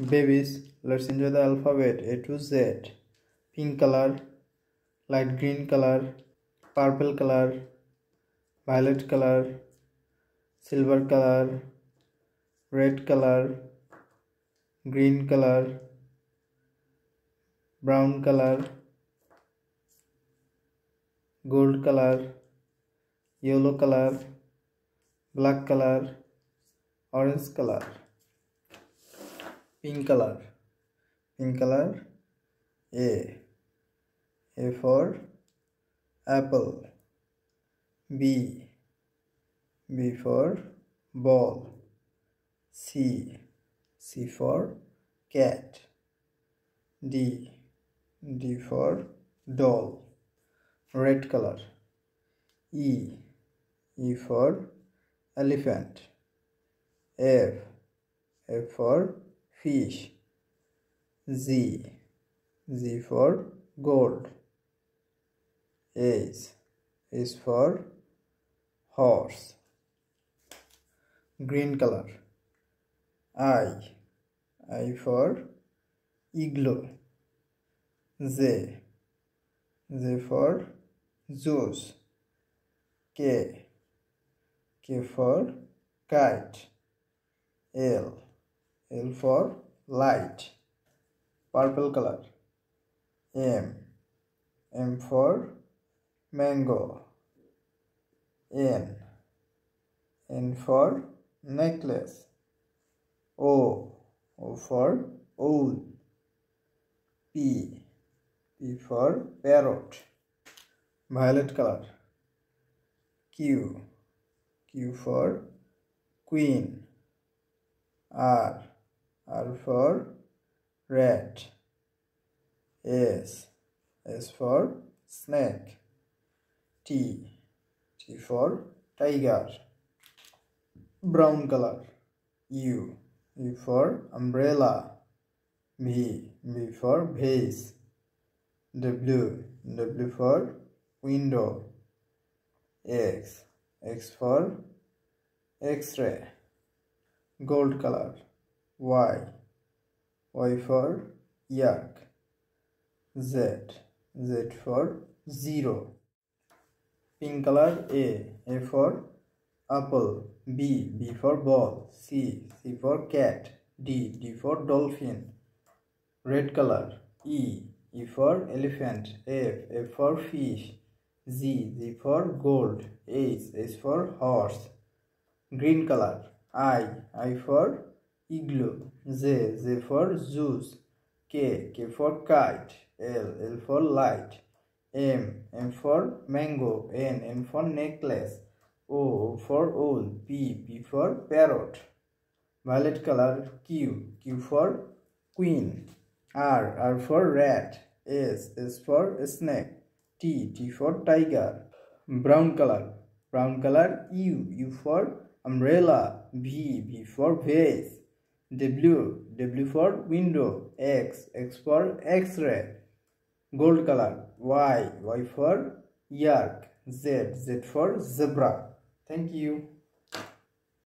Babies, let's enjoy the alphabet A to Z. Pink color, light green color, purple color, violet color, silver color, red color, green color, brown color, gold color, yellow color, black color, orange color. pink color pink color a a for apple b b for ball c c for cat d d for doll red color e e for elephant f f for fish Z Z for gold H is for horse green color I I for igloo Z Z for Zeus K K for kite L L for light purple color M M for mango N N for necklace O O for owl P P for parrot violet color Q Q for queen R R for rat. S. S for snake. T. T for tiger. Brown color. U. U for umbrella. V. V for vase. W. W for window. X. X for x-ray. Gold color. Y. Y for yak. Z. Z for zero. Pink color A. A for apple. B. B for ball. C. C for cat. D. D for dolphin. Red color. E. E for elephant. F. F for fish. Z. Z for gold. H. for horse. Green color. I. I for igloo. Z, Z for Zeus. K, K for kite. L, L for light. M, M for mango. N, N for necklace. O, O for owl. P, P for parrot. Violet color. Q, Q for queen. R, R for rat. S, S for snake. T, T for tiger. Brown color. Brown color. U, U for umbrella. V, V for vase. W, W for window, X, X for X-ray, gold color, Y, Y for yark Z, Z for zebra. Thank you.